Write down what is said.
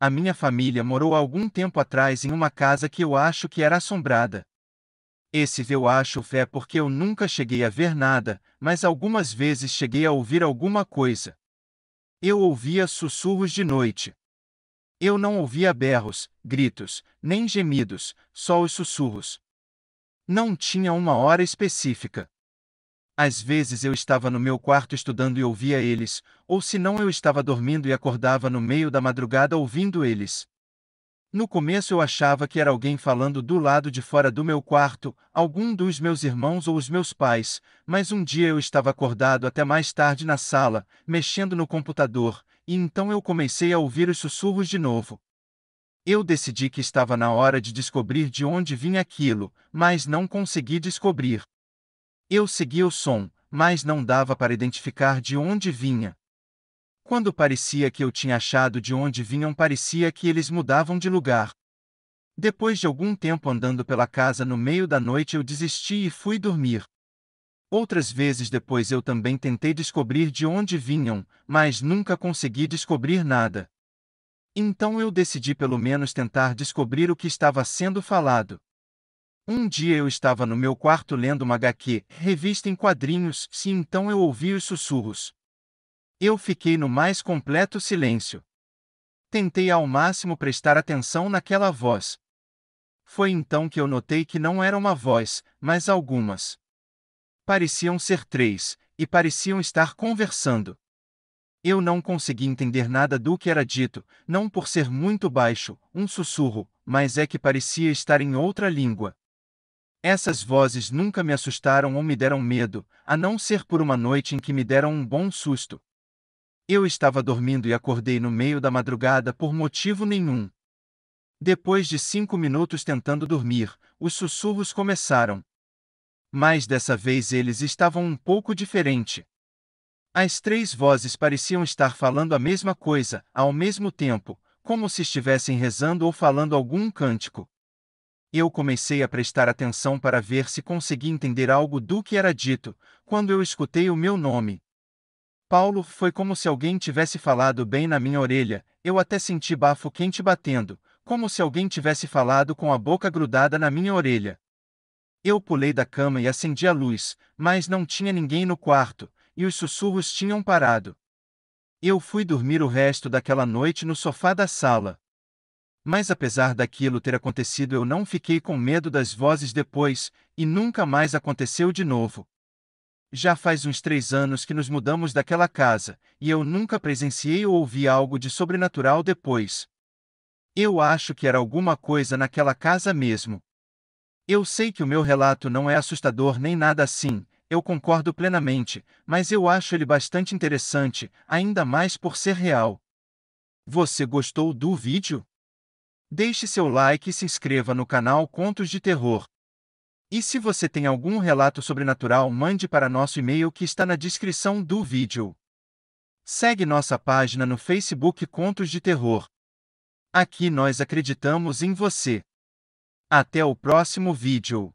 A minha família morou algum tempo atrás em uma casa que eu acho que era assombrada. Esse eu acho fé porque eu nunca cheguei a ver nada, mas algumas vezes cheguei a ouvir alguma coisa. Eu ouvia sussurros de noite. Eu não ouvia berros, gritos, nem gemidos, só os sussurros. Não tinha uma hora específica. Às vezes eu estava no meu quarto estudando e ouvia eles, ou se não eu estava dormindo e acordava no meio da madrugada ouvindo eles. No começo eu achava que era alguém falando do lado de fora do meu quarto, algum dos meus irmãos ou os meus pais, mas um dia eu estava acordado até mais tarde na sala, mexendo no computador, e então eu comecei a ouvir os sussurros de novo. Eu decidi que estava na hora de descobrir de onde vinha aquilo, mas não consegui descobrir. Eu seguia o som, mas não dava para identificar de onde vinha. Quando parecia que eu tinha achado de onde vinham, parecia que eles mudavam de lugar. Depois de algum tempo andando pela casa no meio da noite, eu desisti e fui dormir. Outras vezes depois eu também tentei descobrir de onde vinham, mas nunca consegui descobrir nada. Então eu decidi pelo menos tentar descobrir o que estava sendo falado. Um dia eu estava no meu quarto lendo uma HQ, revista em quadrinhos, se então eu ouvi os sussurros. Eu fiquei no mais completo silêncio. Tentei ao máximo prestar atenção naquela voz. Foi então que eu notei que não era uma voz, mas algumas. Pareciam ser três, e pareciam estar conversando. Eu não consegui entender nada do que era dito, não por ser muito baixo, um sussurro, mas é que parecia estar em outra língua. Essas vozes nunca me assustaram ou me deram medo, a não ser por uma noite em que me deram um bom susto. Eu estava dormindo e acordei no meio da madrugada por motivo nenhum. Depois de cinco minutos tentando dormir, os sussurros começaram. Mas dessa vez eles estavam um pouco diferente. As três vozes pareciam estar falando a mesma coisa, ao mesmo tempo, como se estivessem rezando ou falando algum cântico. Eu comecei a prestar atenção para ver se consegui entender algo do que era dito, quando eu escutei o meu nome. Paulo, foi como se alguém tivesse falado bem na minha orelha, eu até senti bafo quente batendo, como se alguém tivesse falado com a boca grudada na minha orelha. Eu pulei da cama e acendi a luz, mas não tinha ninguém no quarto, e os sussurros tinham parado. Eu fui dormir o resto daquela noite no sofá da sala. Mas apesar daquilo ter acontecido, eu não fiquei com medo das vozes depois, e nunca mais aconteceu de novo. Já faz uns três anos que nos mudamos daquela casa, e eu nunca presenciei ou ouvi algo de sobrenatural depois. Eu acho que era alguma coisa naquela casa mesmo. Eu sei que o meu relato não é assustador nem nada assim, eu concordo plenamente, mas eu acho ele bastante interessante, ainda mais por ser real. Você gostou do vídeo? Deixe seu like e se inscreva no canal Contos de Terror. E se você tem algum relato sobrenatural, mande para nosso e-mail que está na descrição do vídeo. Segue nossa página no Facebook Contos de Terror. Aqui nós acreditamos em você. Até o próximo vídeo.